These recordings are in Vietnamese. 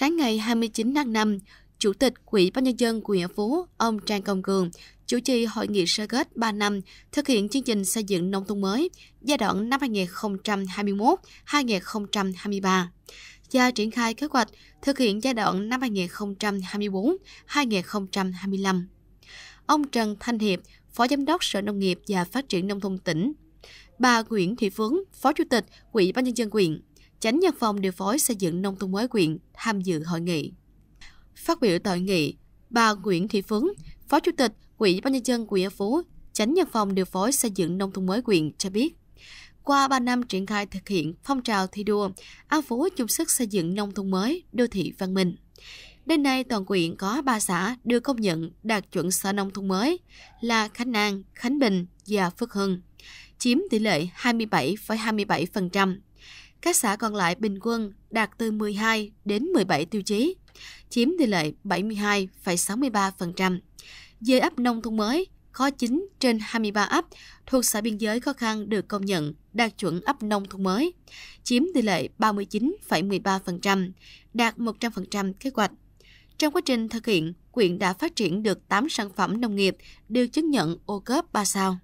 Sáng ngày 29 tháng 5, Chủ tịch Quỹ Ban Nhân dân Quỹ Phú, ông Trang Công Cường, chủ trì hội nghị sơ kết 3 năm thực hiện chương trình xây dựng nông thôn mới giai đoạn năm 2021-2023 và triển khai kế hoạch thực hiện giai đoạn năm 2024-2025. Ông Trần Thanh Hiệp, Phó Giám đốc Sở Nông nghiệp và Phát triển Nông thôn tỉnh, bà Nguyễn Thị Phướng, Phó Chủ tịch Quỹ Ban Nhân dân quyện, Chánh Văn phòng điều phối xây dựng nông thôn mới quyện tham dự hội nghị. Phát biểu tại nghị, bà Nguyễn Thị Phấn, Phó Chủ tịch Quỹ ban nhân dân quỹ An Phú, Chánh Văn phòng điều phối xây dựng nông thôn mới quyện cho biết, qua 3 năm triển khai thực hiện phong trào thi đua, An Phú chung sức xây dựng nông thôn mới, đô thị văn minh. Đến nay, toàn quyện có 3 xã được công nhận đạt chuẩn xã nông thôn mới là Khánh An, Khánh Bình và Phước Hưng, chiếm tỷ lệ 27,27% các xã còn lại bình quân đạt từ 12 đến 17 tiêu chí, chiếm tỷ lệ 72,63%. Dưới ấp nông thôn mới, có 9 trên 23 ấp thuộc xã biên giới khó khăn được công nhận đạt chuẩn ấp nông thôn mới, chiếm tỷ lệ 39,13%, đạt 100% kế hoạch. Trong quá trình thực hiện, quyện đã phát triển được 8 sản phẩm nông nghiệp được chứng nhận ô cớp 3 sao.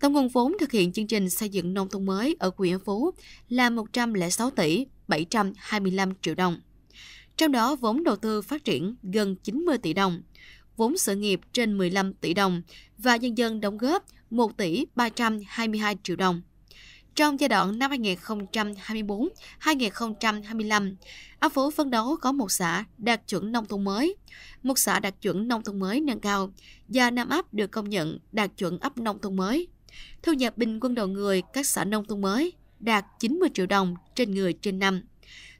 Tổng nguồn vốn thực hiện chương trình xây dựng nông thôn mới ở huyện Phú là 106 tỷ 725 triệu đồng. Trong đó, vốn đầu tư phát triển gần 90 tỷ đồng, vốn sự nghiệp trên 15 tỷ đồng và nhân dân đóng góp 1 tỷ 322 triệu đồng. Trong giai đoạn năm 2024-2025, An Phú phấn đấu có một xã đạt chuẩn nông thôn mới, một xã đạt chuẩn nông thôn mới nâng cao và năm ấp được công nhận đạt chuẩn ấp nông thôn mới. Thu nhập bình quân đầu người các xã nông thôn mới đạt 90 triệu đồng trên người trên năm.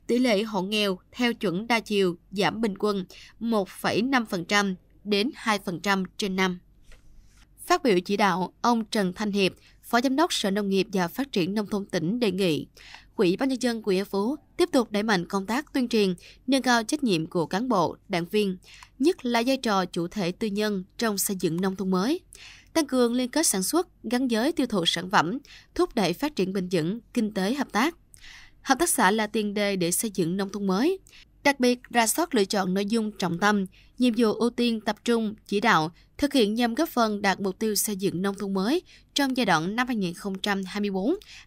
Tỷ lệ hộ nghèo theo chuẩn đa chiều giảm bình quân 1,5% đến 2% trên năm. Phát biểu chỉ đạo, ông Trần Thanh Hiệp, Phó Giám đốc Sở Nông nghiệp và Phát triển Nông thôn tỉnh đề nghị Quỹ Ban Nhân dân quỹ Phú tiếp tục đẩy mạnh công tác tuyên truyền, nâng cao trách nhiệm của cán bộ, đảng viên, nhất là vai trò chủ thể tư nhân trong xây dựng nông thôn mới tăng cường liên kết sản xuất, gắn giới tiêu thụ sản phẩm, thúc đẩy phát triển bình vững, kinh tế hợp tác. Hợp tác xã là tiền đề để xây dựng nông thôn mới. Đặc biệt, ra soát lựa chọn nội dung trọng tâm, nhiệm vụ ưu tiên tập trung, chỉ đạo, thực hiện nhằm góp phần đạt mục tiêu xây dựng nông thôn mới trong giai đoạn năm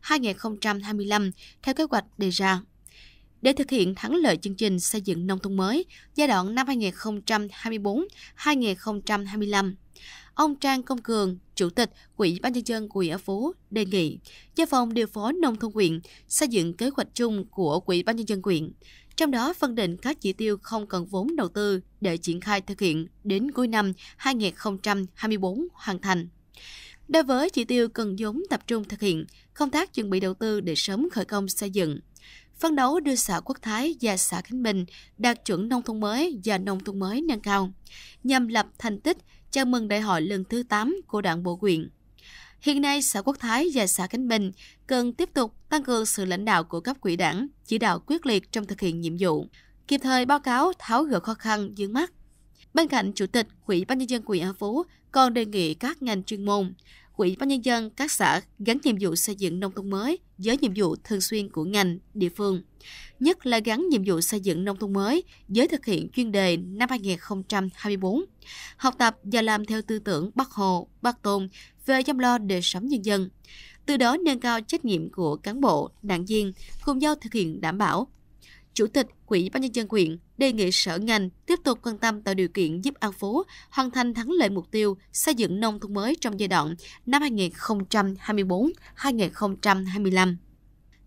2024-2025 theo kế hoạch đề ra. Để thực hiện thắng lợi chương trình xây dựng nông thôn mới giai đoạn năm 2024-2025, Ông Trang Công Cường, Chủ tịch Quỹ Ban nhân dân huyện Phú đề nghị Gia phòng điều phối nông thôn quyện xây dựng kế hoạch chung của Quỹ Ban nhân dân quyện trong đó phân định các chỉ tiêu không cần vốn đầu tư để triển khai thực hiện đến cuối năm 2024 hoàn thành. Đối với chỉ tiêu cần vốn tập trung thực hiện, công tác chuẩn bị đầu tư để sớm khởi công xây dựng. phân đấu đưa xã Quốc Thái và xã Khánh Bình đạt chuẩn nông thôn mới và nông thôn mới nâng cao, nhằm lập thành tích chào mừng đại hội lần thứ 8 của Đảng bộ quyện Hiện nay, xã Quốc Thái và xã Khánh Bình cần tiếp tục tăng cường sự lãnh đạo của cấp quỹ đảng, chỉ đạo quyết liệt trong thực hiện nhiệm vụ, kịp thời báo cáo tháo gỡ khó khăn vướng mắt. Bên cạnh Chủ tịch quỹ ban nhân dân quỹ An Phú còn đề nghị các ngành chuyên môn Ủy ban nhân dân các xã gắn nhiệm vụ xây dựng nông thôn mới với nhiệm vụ thường xuyên của ngành, địa phương. Nhất là gắn nhiệm vụ xây dựng nông thôn mới với thực hiện chuyên đề năm 2024. Học tập và làm theo tư tưởng Bác Hồ, Bác Tôn về chăm lo đời sống nhân dân. Từ đó nâng cao trách nhiệm của cán bộ, đảng viên cùng nhau thực hiện đảm bảo Chủ tịch Quỹ ban nhân dân huyện đề nghị sở ngành tiếp tục quan tâm tạo điều kiện giúp An Phú hoàn thành thắng lợi mục tiêu xây dựng nông thôn mới trong giai đoạn năm 2024-2025.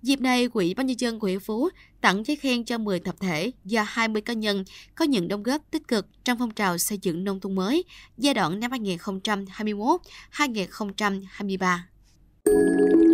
Dịp này, Quỹ ban nhân dân huyện Phú tặng giấy khen cho 10 tập thể và 20 cá nhân có những đóng góp tích cực trong phong trào xây dựng nông thôn mới giai đoạn năm 2021-2023.